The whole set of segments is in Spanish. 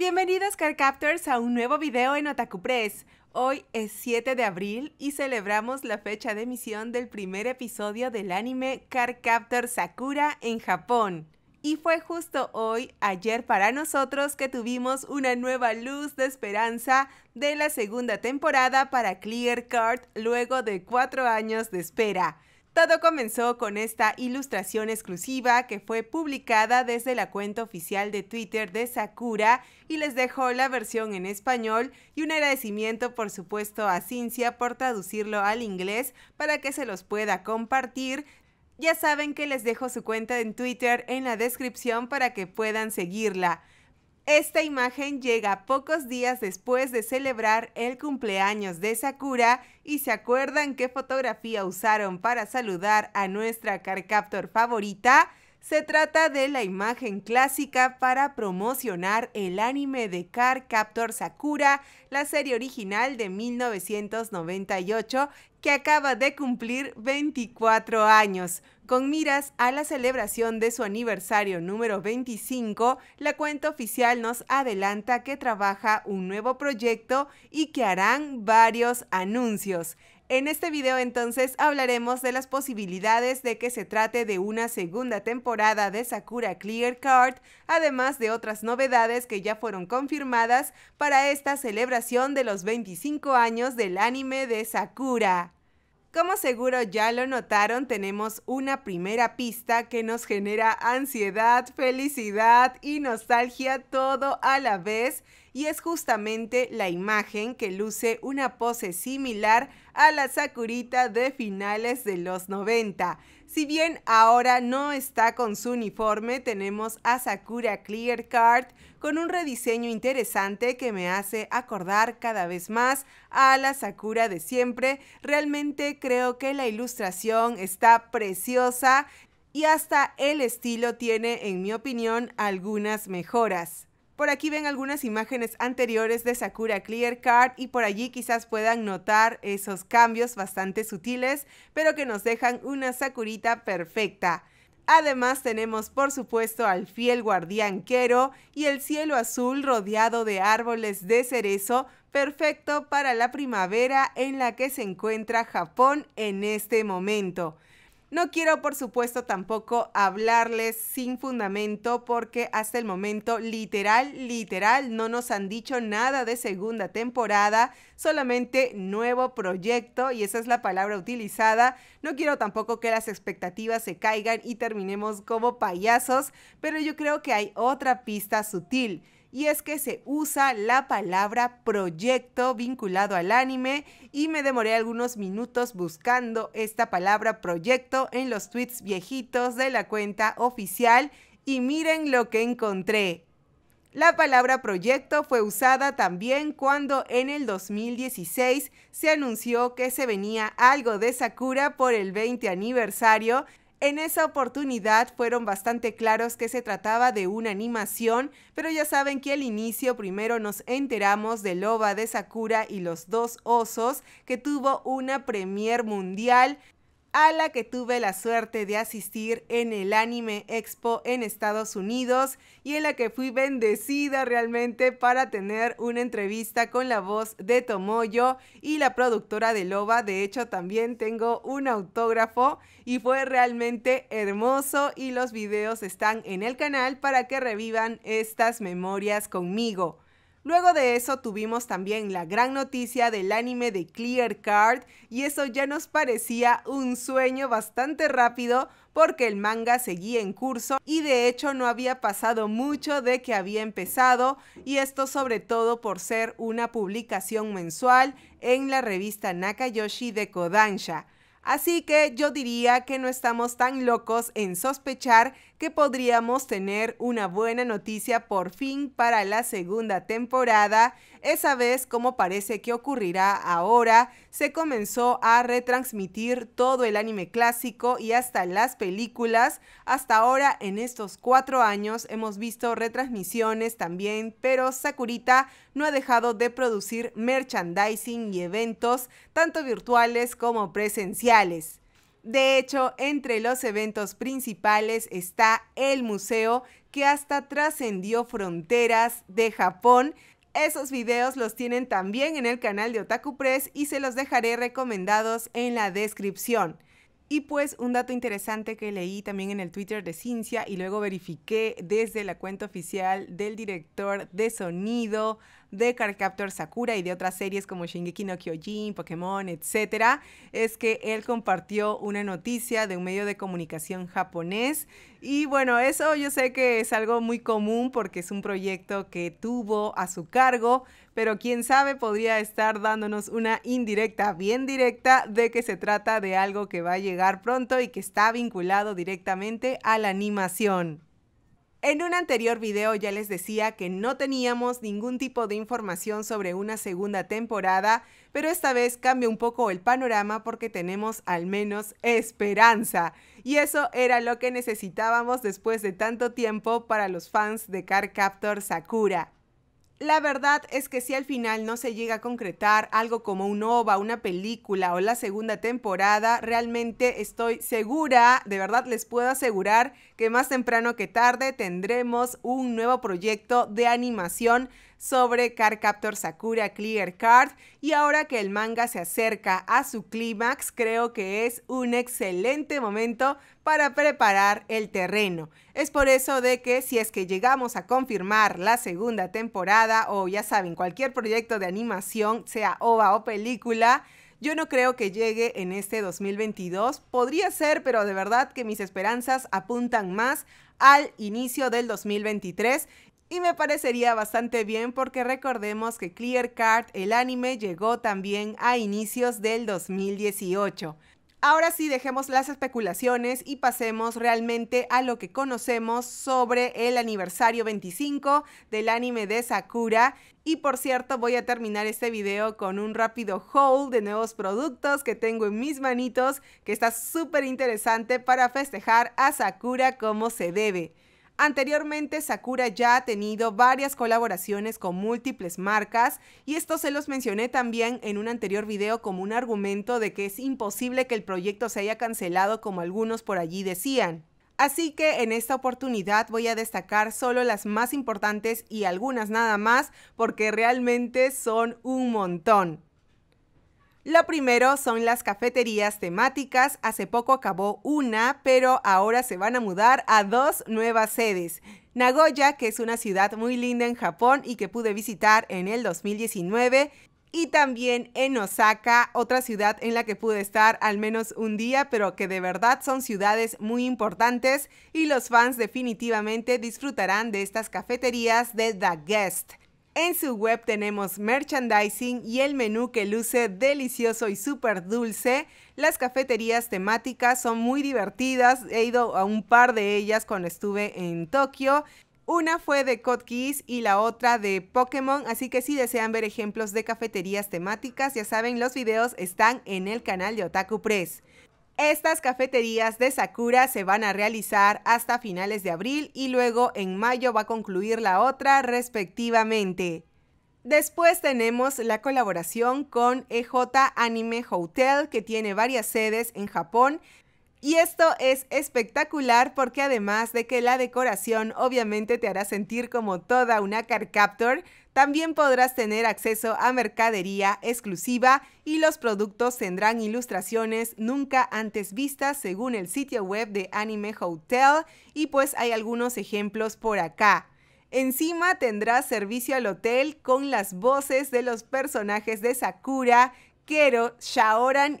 Bienvenidos Captors a un nuevo video en Otaku Press. Hoy es 7 de abril y celebramos la fecha de emisión del primer episodio del anime Carcaptor Sakura en Japón. Y fue justo hoy, ayer para nosotros, que tuvimos una nueva luz de esperanza de la segunda temporada para Clear Card luego de cuatro años de espera. Todo comenzó con esta ilustración exclusiva que fue publicada desde la cuenta oficial de Twitter de Sakura y les dejo la versión en español y un agradecimiento por supuesto a Cincia por traducirlo al inglés para que se los pueda compartir. Ya saben que les dejo su cuenta en Twitter en la descripción para que puedan seguirla. Esta imagen llega pocos días después de celebrar el cumpleaños de Sakura y se acuerdan qué fotografía usaron para saludar a nuestra Carcaptor favorita. Se trata de la imagen clásica para promocionar el anime de Car Sakura, la serie original de 1998 que acaba de cumplir 24 años. Con miras a la celebración de su aniversario número 25, la cuenta oficial nos adelanta que trabaja un nuevo proyecto y que harán varios anuncios. En este video entonces hablaremos de las posibilidades de que se trate de una segunda temporada de Sakura Clear Card, además de otras novedades que ya fueron confirmadas para esta celebración de los 25 años del anime de Sakura. Como seguro ya lo notaron, tenemos una primera pista que nos genera ansiedad, felicidad y nostalgia todo a la vez y es justamente la imagen que luce una pose similar a la Sakurita de finales de los 90. Si bien ahora no está con su uniforme, tenemos a Sakura Clear Card con un rediseño interesante que me hace acordar cada vez más a la Sakura de siempre. Realmente creo que la ilustración está preciosa y hasta el estilo tiene, en mi opinión, algunas mejoras. Por aquí ven algunas imágenes anteriores de Sakura Clear Card y por allí quizás puedan notar esos cambios bastante sutiles, pero que nos dejan una Sakurita perfecta. Además tenemos por supuesto al fiel guardián Kero y el cielo azul rodeado de árboles de cerezo, perfecto para la primavera en la que se encuentra Japón en este momento. No quiero, por supuesto, tampoco hablarles sin fundamento porque hasta el momento, literal, literal, no nos han dicho nada de segunda temporada, solamente nuevo proyecto y esa es la palabra utilizada. No quiero tampoco que las expectativas se caigan y terminemos como payasos, pero yo creo que hay otra pista sutil y es que se usa la palabra proyecto vinculado al anime y me demoré algunos minutos buscando esta palabra proyecto en los tweets viejitos de la cuenta oficial y miren lo que encontré. La palabra proyecto fue usada también cuando en el 2016 se anunció que se venía algo de Sakura por el 20 aniversario en esa oportunidad fueron bastante claros que se trataba de una animación, pero ya saben que al inicio primero nos enteramos de Loba de Sakura y los dos osos, que tuvo una premier mundial, a la que tuve la suerte de asistir en el Anime Expo en Estados Unidos y en la que fui bendecida realmente para tener una entrevista con la voz de Tomoyo y la productora de Loba. De hecho, también tengo un autógrafo y fue realmente hermoso y los videos están en el canal para que revivan estas memorias conmigo. Luego de eso tuvimos también la gran noticia del anime de Clear Card y eso ya nos parecía un sueño bastante rápido porque el manga seguía en curso y de hecho no había pasado mucho de que había empezado y esto sobre todo por ser una publicación mensual en la revista Nakayoshi de Kodansha. Así que yo diría que no estamos tan locos en sospechar que podríamos tener una buena noticia por fin para la segunda temporada. Esa vez, como parece que ocurrirá ahora, se comenzó a retransmitir todo el anime clásico y hasta las películas. Hasta ahora, en estos cuatro años, hemos visto retransmisiones también, pero Sakurita no ha dejado de producir merchandising y eventos, tanto virtuales como presenciales. De hecho, entre los eventos principales está el museo que hasta trascendió fronteras de Japón. Esos videos los tienen también en el canal de Otaku Press y se los dejaré recomendados en la descripción. Y pues un dato interesante que leí también en el Twitter de Cincia y luego verifiqué desde la cuenta oficial del director de sonido de Cardcaptor Sakura y de otras series como Shingeki no Kyojin, Pokémon, etc., es que él compartió una noticia de un medio de comunicación japonés. Y bueno, eso yo sé que es algo muy común porque es un proyecto que tuvo a su cargo, pero quién sabe podría estar dándonos una indirecta, bien directa, de que se trata de algo que va a llegar pronto y que está vinculado directamente a la animación. En un anterior video ya les decía que no teníamos ningún tipo de información sobre una segunda temporada, pero esta vez cambia un poco el panorama porque tenemos al menos esperanza. Y eso era lo que necesitábamos después de tanto tiempo para los fans de Car Captor Sakura. La verdad es que si al final no se llega a concretar algo como un OVA, una película o la segunda temporada, realmente estoy segura, de verdad les puedo asegurar que más temprano que tarde tendremos un nuevo proyecto de animación sobre Cardcaptor Sakura Clear Card y ahora que el manga se acerca a su clímax, creo que es un excelente momento para preparar el terreno. Es por eso de que si es que llegamos a confirmar la segunda temporada o ya saben, cualquier proyecto de animación, sea OVA o película, yo no creo que llegue en este 2022. Podría ser, pero de verdad que mis esperanzas apuntan más al inicio del 2023 y me parecería bastante bien porque recordemos que Clear Card, el anime, llegó también a inicios del 2018. Ahora sí, dejemos las especulaciones y pasemos realmente a lo que conocemos sobre el aniversario 25 del anime de Sakura. Y por cierto, voy a terminar este video con un rápido haul de nuevos productos que tengo en mis manitos, que está súper interesante para festejar a Sakura como se debe. Anteriormente, Sakura ya ha tenido varias colaboraciones con múltiples marcas y esto se los mencioné también en un anterior video como un argumento de que es imposible que el proyecto se haya cancelado como algunos por allí decían. Así que en esta oportunidad voy a destacar solo las más importantes y algunas nada más porque realmente son un montón. Lo primero son las cafeterías temáticas. Hace poco acabó una, pero ahora se van a mudar a dos nuevas sedes. Nagoya, que es una ciudad muy linda en Japón y que pude visitar en el 2019, y también en Osaka, otra ciudad en la que pude estar al menos un día, pero que de verdad son ciudades muy importantes y los fans definitivamente disfrutarán de estas cafeterías de The Guest. En su web tenemos merchandising y el menú que luce delicioso y súper dulce. Las cafeterías temáticas son muy divertidas. He ido a un par de ellas cuando estuve en Tokio. Una fue de Kotkiss y la otra de Pokémon, así que si desean ver ejemplos de cafeterías temáticas, ya saben, los videos están en el canal de Otaku Press. Estas cafeterías de Sakura se van a realizar hasta finales de abril y luego en mayo va a concluir la otra respectivamente. Después tenemos la colaboración con EJ Anime Hotel que tiene varias sedes en Japón y esto es espectacular porque además de que la decoración obviamente te hará sentir como toda una Carcaptor, también podrás tener acceso a mercadería exclusiva y los productos tendrán ilustraciones nunca antes vistas según el sitio web de Anime Hotel y pues hay algunos ejemplos por acá. Encima tendrás servicio al hotel con las voces de los personajes de Sakura Quiero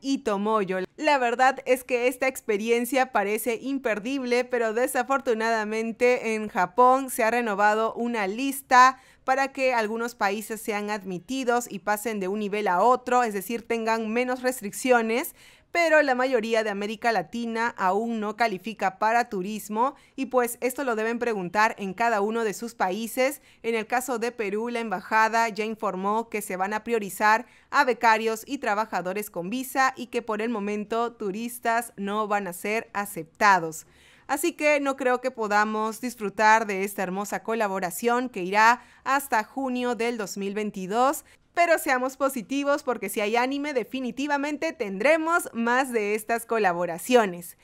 y tomoyo La verdad es que esta experiencia parece imperdible, pero desafortunadamente en Japón se ha renovado una lista para que algunos países sean admitidos y pasen de un nivel a otro, es decir, tengan menos restricciones pero la mayoría de América Latina aún no califica para turismo y pues esto lo deben preguntar en cada uno de sus países. En el caso de Perú, la embajada ya informó que se van a priorizar a becarios y trabajadores con visa y que por el momento turistas no van a ser aceptados. Así que no creo que podamos disfrutar de esta hermosa colaboración que irá hasta junio del 2022 pero seamos positivos porque si hay anime definitivamente tendremos más de estas colaboraciones.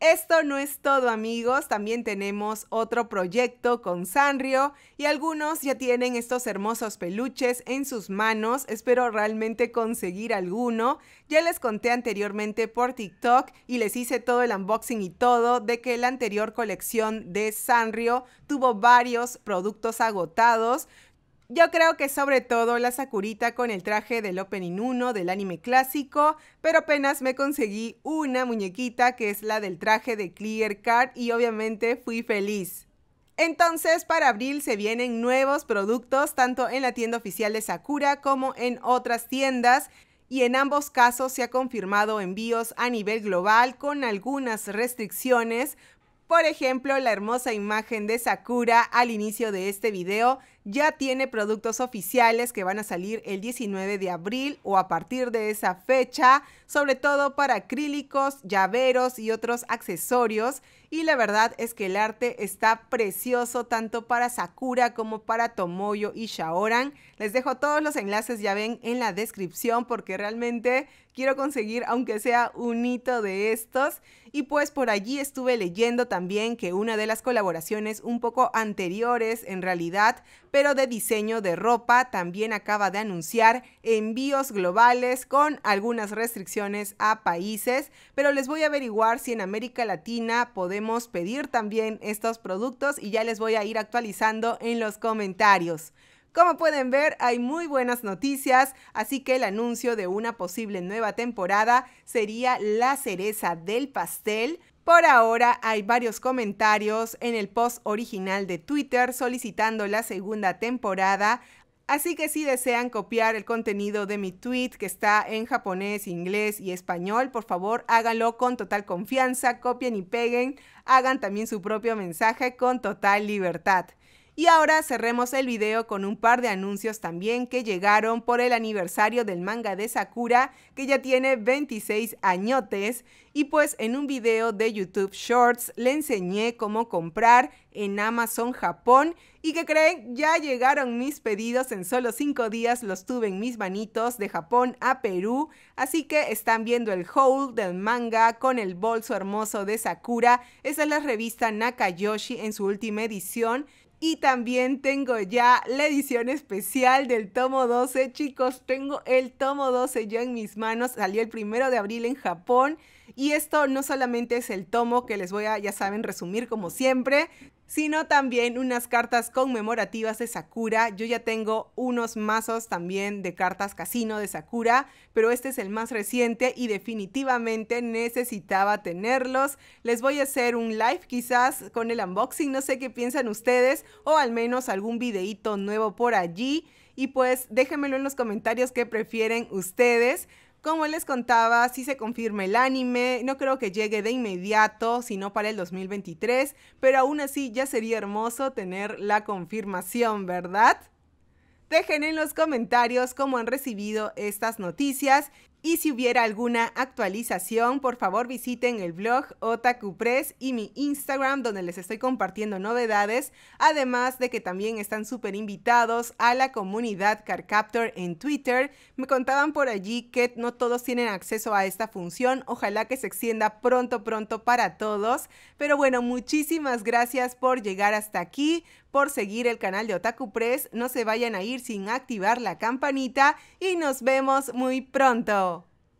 Esto no es todo amigos, también tenemos otro proyecto con Sanrio y algunos ya tienen estos hermosos peluches en sus manos, espero realmente conseguir alguno. Ya les conté anteriormente por TikTok y les hice todo el unboxing y todo de que la anterior colección de Sanrio tuvo varios productos agotados. Yo creo que sobre todo la Sakurita con el traje del Opening 1 del anime clásico, pero apenas me conseguí una muñequita que es la del traje de Clear Card y obviamente fui feliz. Entonces, para abril se vienen nuevos productos tanto en la tienda oficial de Sakura como en otras tiendas y en ambos casos se ha confirmado envíos a nivel global con algunas restricciones por ejemplo, la hermosa imagen de Sakura al inicio de este video ya tiene productos oficiales que van a salir el 19 de abril o a partir de esa fecha, sobre todo para acrílicos, llaveros y otros accesorios. Y la verdad es que el arte está precioso tanto para Sakura como para Tomoyo y Shaoran. Les dejo todos los enlaces, ya ven, en la descripción porque realmente quiero conseguir aunque sea un hito de estos. Y pues por allí estuve leyendo también que una de las colaboraciones un poco anteriores en realidad, pero de diseño de ropa, también acaba de anunciar envíos globales con algunas restricciones a países, pero les voy a averiguar si en América Latina podemos pedir también estos productos y ya les voy a ir actualizando en los comentarios. Como pueden ver, hay muy buenas noticias, así que el anuncio de una posible nueva temporada sería la cereza del pastel. Por ahora hay varios comentarios en el post original de Twitter solicitando la segunda temporada, Así que si desean copiar el contenido de mi tweet que está en japonés, inglés y español, por favor háganlo con total confianza, copien y peguen, hagan también su propio mensaje con total libertad. Y ahora cerremos el video con un par de anuncios también que llegaron por el aniversario del manga de Sakura, que ya tiene 26 añotes. Y pues en un video de YouTube Shorts le enseñé cómo comprar en Amazon Japón. Y que creen, ya llegaron mis pedidos en solo 5 días, los tuve en mis manitos de Japón a Perú. Así que están viendo el haul del manga con el bolso hermoso de Sakura. Esa es la revista Nakayoshi en su última edición y también tengo ya la edición especial del tomo 12. Chicos, tengo el tomo 12 ya en mis manos. Salió el primero de abril en Japón y esto no solamente es el tomo que les voy a, ya saben, resumir como siempre, sino también unas cartas conmemorativas de Sakura. Yo ya tengo unos mazos también de cartas casino de Sakura, pero este es el más reciente y definitivamente necesitaba tenerlos. Les voy a hacer un live quizás con el unboxing, no sé qué piensan ustedes, o al menos algún videíto nuevo por allí. Y pues déjenmelo en los comentarios qué prefieren ustedes. Como les contaba, si se confirma el anime, no creo que llegue de inmediato, sino para el 2023, pero aún así ya sería hermoso tener la confirmación, ¿verdad? Dejen en los comentarios cómo han recibido estas noticias y si hubiera alguna actualización, por favor visiten el blog Otaku Press y mi Instagram donde les estoy compartiendo novedades, además de que también están súper invitados a la comunidad CarCaptor en Twitter. Me contaban por allí que no todos tienen acceso a esta función, ojalá que se extienda pronto, pronto para todos. Pero bueno, muchísimas gracias por llegar hasta aquí, por seguir el canal de Otaku Press. No se vayan a ir sin activar la campanita y nos vemos muy pronto.